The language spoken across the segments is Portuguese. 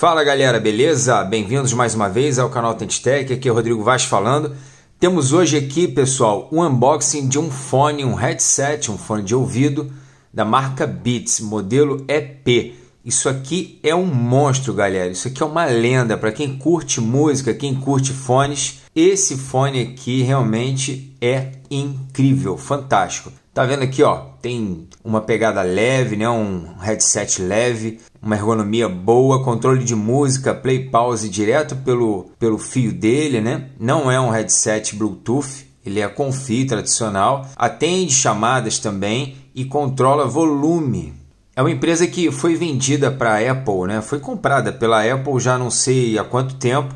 Fala galera, beleza? Bem-vindos mais uma vez ao canal Tentec, aqui é o Rodrigo Vaz falando. Temos hoje aqui, pessoal, um unboxing de um fone, um headset, um fone de ouvido da marca Beats, modelo EP. Isso aqui é um monstro, galera. Isso aqui é uma lenda para quem curte música, quem curte fones. Esse fone aqui realmente é incrível, fantástico. Tá vendo aqui, ó, tem uma pegada leve, né, um headset leve uma ergonomia boa, controle de música, play pause direto pelo, pelo fio dele, né? Não é um headset Bluetooth, ele é fio tradicional, atende chamadas também e controla volume. É uma empresa que foi vendida para a Apple, né? Foi comprada pela Apple já não sei há quanto tempo,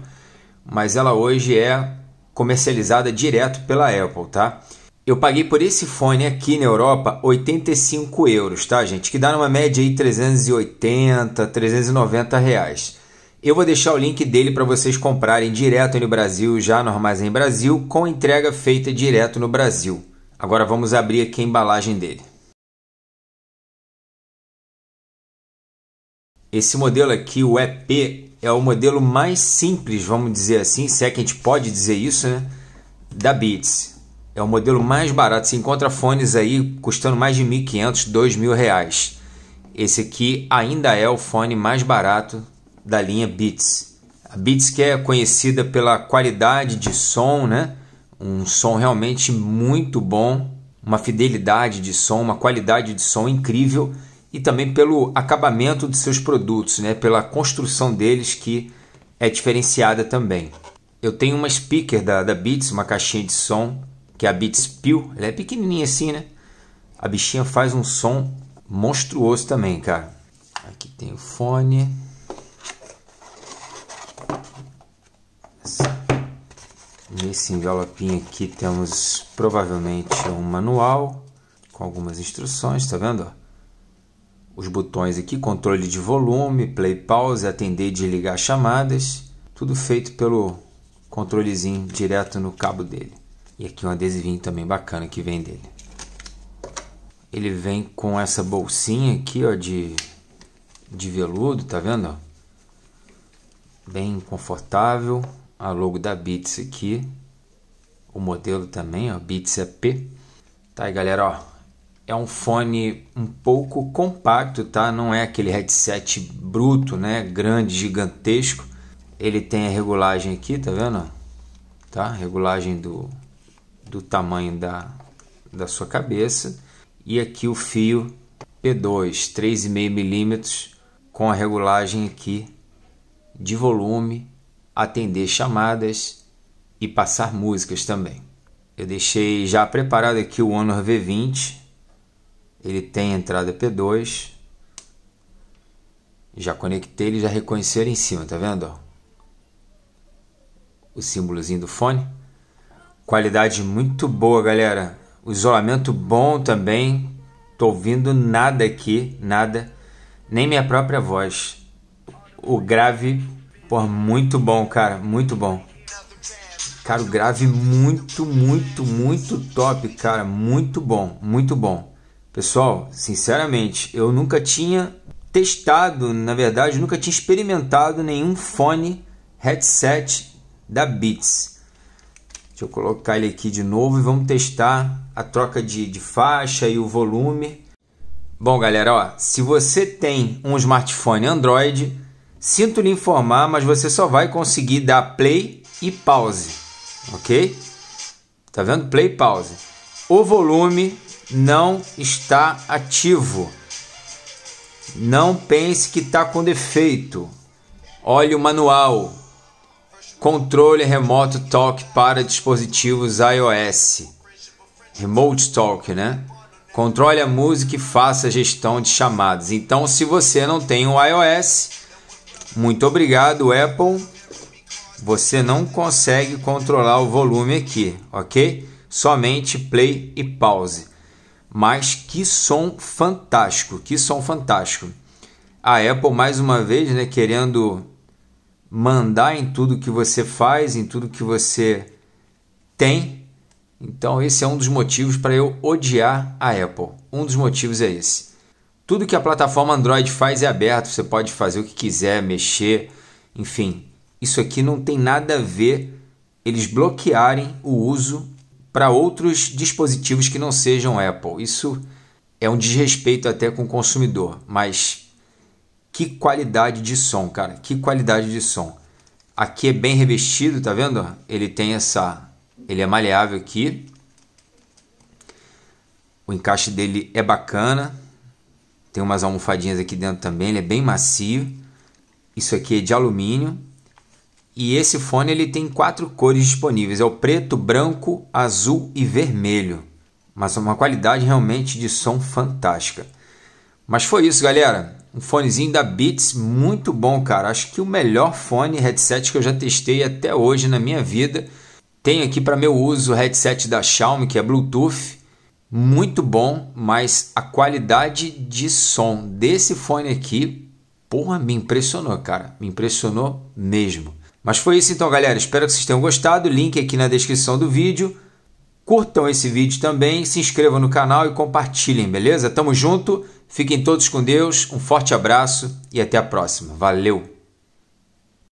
mas ela hoje é comercializada direto pela Apple, tá? Eu paguei por esse fone aqui na Europa 85 euros, tá, gente? Que dá numa média aí 380, 390 reais. Eu vou deixar o link dele para vocês comprarem direto no Brasil, já no Armazém Brasil, com entrega feita direto no Brasil. Agora vamos abrir aqui a embalagem dele. Esse modelo aqui, o EP, é o modelo mais simples, vamos dizer assim, se é que a gente pode dizer isso, né? Da Beats. É o modelo mais barato. Se encontra fones aí custando mais de 1.500, 2.000 reais. Esse aqui ainda é o fone mais barato da linha Beats. A Beats que é conhecida pela qualidade de som, né? Um som realmente muito bom, uma fidelidade de som, uma qualidade de som incrível e também pelo acabamento de seus produtos, né? Pela construção deles que é diferenciada também. Eu tenho uma speaker da, da Beats, uma caixinha de som que é a Beats Pill. Ela é pequenininha assim, né? A bichinha faz um som monstruoso também, cara. Aqui tem o fone. Nesse envelopinho aqui temos provavelmente um manual com algumas instruções, tá vendo? Os botões aqui, controle de volume, play, pause, atender e desligar chamadas, tudo feito pelo controlezinho direto no cabo dele. E aqui um adesivinho também bacana que vem dele. Ele vem com essa bolsinha aqui, ó, de, de veludo, tá vendo? Bem confortável. A logo da Beats aqui. O modelo também, ó, Beats EP. Tá aí, galera, ó. É um fone um pouco compacto, tá? Não é aquele headset bruto, né? Grande, gigantesco. Ele tem a regulagem aqui, tá vendo? Tá? Regulagem do do tamanho da, da sua cabeça. E aqui o fio P2, 3,5 milímetros, com a regulagem aqui de volume, atender chamadas e passar músicas também. Eu deixei já preparado aqui o Honor V20, ele tem entrada P2, já conectei, ele já reconheceu ali em cima, tá vendo? O símbolozinho do fone. Qualidade muito boa, galera. O isolamento bom também. Tô ouvindo nada aqui, nada. Nem minha própria voz. O grave, pô, muito bom, cara, muito bom. Cara, o grave muito, muito, muito top, cara, muito bom, muito bom. Pessoal, sinceramente, eu nunca tinha testado, na verdade, nunca tinha experimentado nenhum fone headset da Beats. Deixa eu colocar ele aqui de novo e vamos testar a troca de, de faixa e o volume. Bom, galera, ó, se você tem um smartphone Android, sinto lhe informar, mas você só vai conseguir dar play e pause, ok? Tá vendo? Play e pause. O volume não está ativo. Não pense que está com defeito. Olhe o manual, Controle remoto Talk para dispositivos iOS. Remote Talk, né? Controle a música e faça a gestão de chamadas. Então, se você não tem o iOS, muito obrigado, Apple. Você não consegue controlar o volume aqui, ok? Somente play e pause. Mas que som fantástico, que som fantástico. A Apple mais uma vez, né, querendo mandar em tudo que você faz, em tudo que você tem. Então, esse é um dos motivos para eu odiar a Apple. Um dos motivos é esse. Tudo que a plataforma Android faz é aberto, você pode fazer o que quiser, mexer, enfim. Isso aqui não tem nada a ver eles bloquearem o uso para outros dispositivos que não sejam Apple. Isso é um desrespeito até com o consumidor, mas que qualidade de som, cara. Que qualidade de som. Aqui é bem revestido, tá vendo? Ele tem essa... Ele é maleável aqui. O encaixe dele é bacana. Tem umas almofadinhas aqui dentro também. Ele é bem macio. Isso aqui é de alumínio. E esse fone ele tem quatro cores disponíveis: é o preto, branco, azul e vermelho. Mas uma qualidade realmente de som fantástica. Mas foi isso, galera. Um fonezinho da Beats muito bom, cara. Acho que o melhor fone headset que eu já testei até hoje na minha vida. Tenho aqui para meu uso o headset da Xiaomi, que é Bluetooth. Muito bom, mas a qualidade de som desse fone aqui, porra, me impressionou, cara. Me impressionou mesmo. Mas foi isso então, galera. Espero que vocês tenham gostado. Link aqui na descrição do vídeo. Curtam esse vídeo também, se inscrevam no canal e compartilhem, beleza? Tamo junto, fiquem todos com Deus, um forte abraço e até a próxima. Valeu!